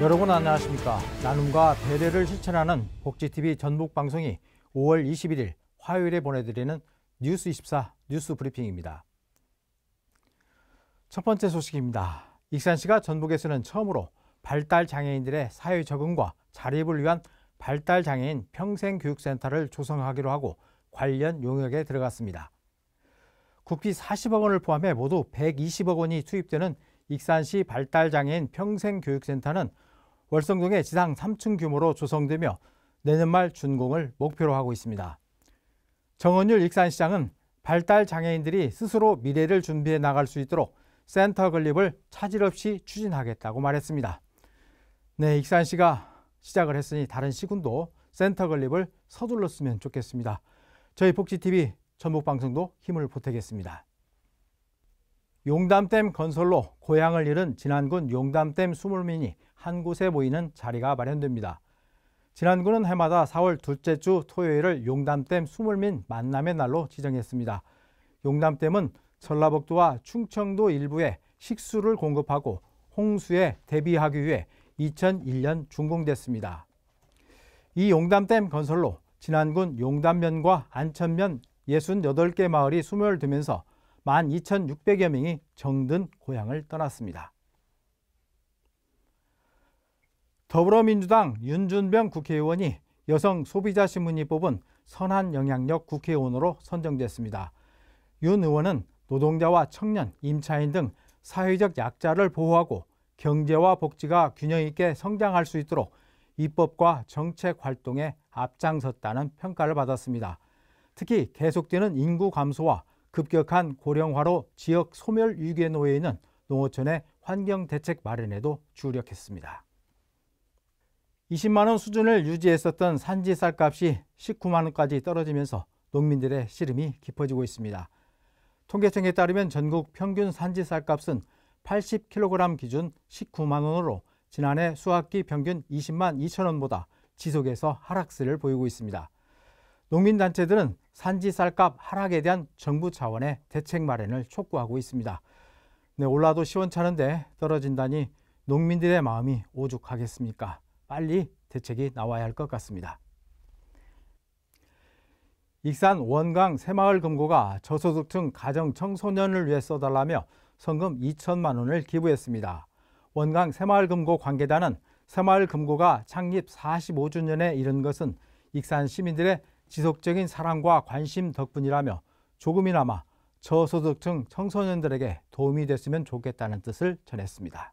여러분 안녕하십니까. 나눔과 배려를 실천하는 복지TV 전북 방송이 5월 21일 화요일에 보내드리는 뉴스24 뉴스 브리핑입니다. 첫 번째 소식입니다. 익산시가 전북에서는 처음으로 발달장애인들의 사회 적응과 자립을 위한 발달장애인 평생교육센터를 조성하기로 하고 관련 용역에 들어갔습니다. 국비 40억 원을 포함해 모두 120억 원이 투입되는 익산시 발달장애인 평생교육센터는 월성동의 지상 3층 규모로 조성되며 내년 말 준공을 목표로 하고 있습니다. 정원율 익산시장은 발달 장애인들이 스스로 미래를 준비해 나갈 수 있도록 센터 건립을 차질 없이 추진하겠다고 말했습니다. 네, 익산시가 시작을 했으니 다른 시군도 센터 건립을 서둘렀으면 좋겠습니다. 저희 복지TV 전북방송도 힘을 보태겠습니다. 용담댐 건설로 고향을 잃은 진안군 용담댐 수물민이 한 곳에 모이는 자리가 마련됩니다. 진안군은 해마다 4월 둘째 주 토요일을 용담댐 수물민 만남의 날로 지정했습니다. 용담댐은 전라북도와 충청도 일부에 식수를 공급하고 홍수에 대비하기 위해 2001년 준공됐습니다. 이 용담댐 건설로 진안군 용담면과 안천면 68개 마을이 수멸되면서 12,600여 명이 정든 고향을 떠났습니다. 더불어민주당 윤준병 국회의원이 여성 소비자신문이 뽑은 선한 영향력 국회의원으로 선정됐습니다. 윤 의원은 노동자와 청년, 임차인 등 사회적 약자를 보호하고 경제와 복지가 균형 있게 성장할 수 있도록 입법과 정책 활동에 앞장섰다는 평가를 받았습니다. 특히 계속되는 인구 감소와 급격한 고령화로 지역 소멸 위기에 놓여 있는 농어촌의 환경 대책 마련에도 주력했습니다. 20만 원 수준을 유지했었던 산지 쌀값이 19만 원까지 떨어지면서 농민들의 시름이 깊어지고 있습니다. 통계청에 따르면 전국 평균 산지 쌀값은 80kg 기준 19만 원으로 지난해 수확기 평균 20만 2천 원보다 지속해서 하락세를 보이고 있습니다. 농민단체들은 산지 쌀값 하락에 대한 정부 차원의 대책 마련을 촉구하고 있습니다. 네, 올라도 시원찮은데 떨어진다니 농민들의 마음이 오죽하겠습니까? 빨리 대책이 나와야 할 것 같습니다. 익산 원강 새마을금고가 저소득층 가정 청소년을 위해 써달라며 성금 2천만 원을 기부했습니다. 원강 새마을금고 관계단은 새마을금고가 창립 45주년에 이른 것은 익산 시민들의 지속적인 사랑과 관심 덕분이라며 조금이나마 저소득층 청소년들에게 도움이 됐으면 좋겠다는 뜻을 전했습니다.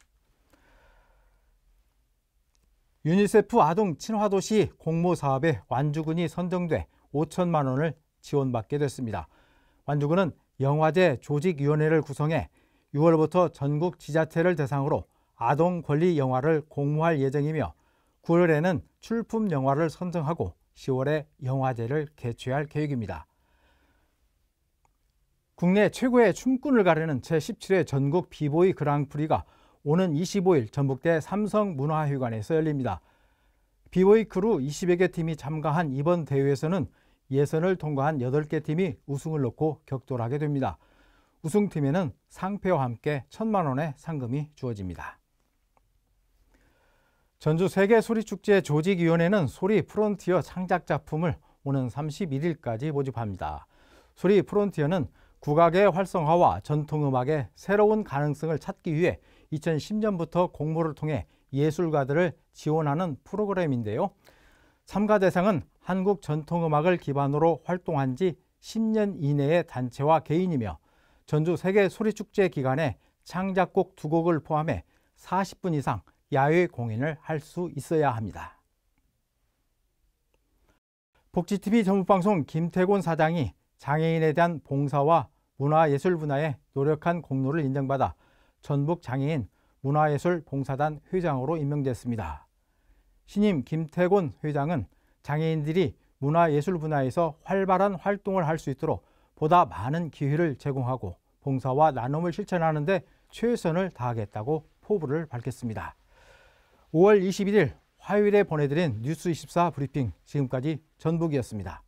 유니세프 아동 친화도시 공모 사업에 완주군이 선정돼 5천만 원을 지원받게 됐습니다. 완주군은 영화제 조직위원회를 구성해 6월부터 전국 지자체를 대상으로 아동 권리 영화를 공모할 예정이며 9월에는 출품 영화를 선정하고 10월에 영화제를 개최할 계획입니다. 국내 최고의 춤꾼을 가르는 제17회 전국 비보이 그랑프리가 오는 25일 전북대 삼성문화회관에서 열립니다. 비보이 크루 20여 개 팀이 참가한 이번 대회에서는 예선을 통과한 8개 팀이 우승을 놓고 격돌하게 됩니다. 우승팀에는 상패와 함께 천만 원의 상금이 주어집니다. 전주 세계소리축제 조직위원회는 소리 프론티어 창작 작품을 오는 31일까지 모집합니다. 소리 프론티어는 국악의 활성화와 전통음악의 새로운 가능성을 찾기 위해 2010년부터 공모를 통해 예술가들을 지원하는 프로그램인데요. 참가 대상은 한국 전통음악을 기반으로 활동한 지 10년 이내의 단체와 개인이며 전주 세계 소리축제 기간에 창작곡 두 곡을 포함해 40분 이상 야외 공연을 할 수 있어야 합니다. 복지TV 전문방송 김태곤 사장이 장애인에 대한 봉사와 문화예술 분야에 노력한 공로를 인정받아 전북 장애인 문화예술 봉사단 회장으로 임명됐습니다. 신임 김태곤 회장은 장애인들이 문화예술 분야에서 활발한 활동을 할 수 있도록 보다 많은 기회를 제공하고 봉사와 나눔을 실천하는 데 최선을 다하겠다고 포부를 밝혔습니다. 5월 21일 화요일에 보내드린 뉴스24 브리핑 지금까지 전북이었습니다.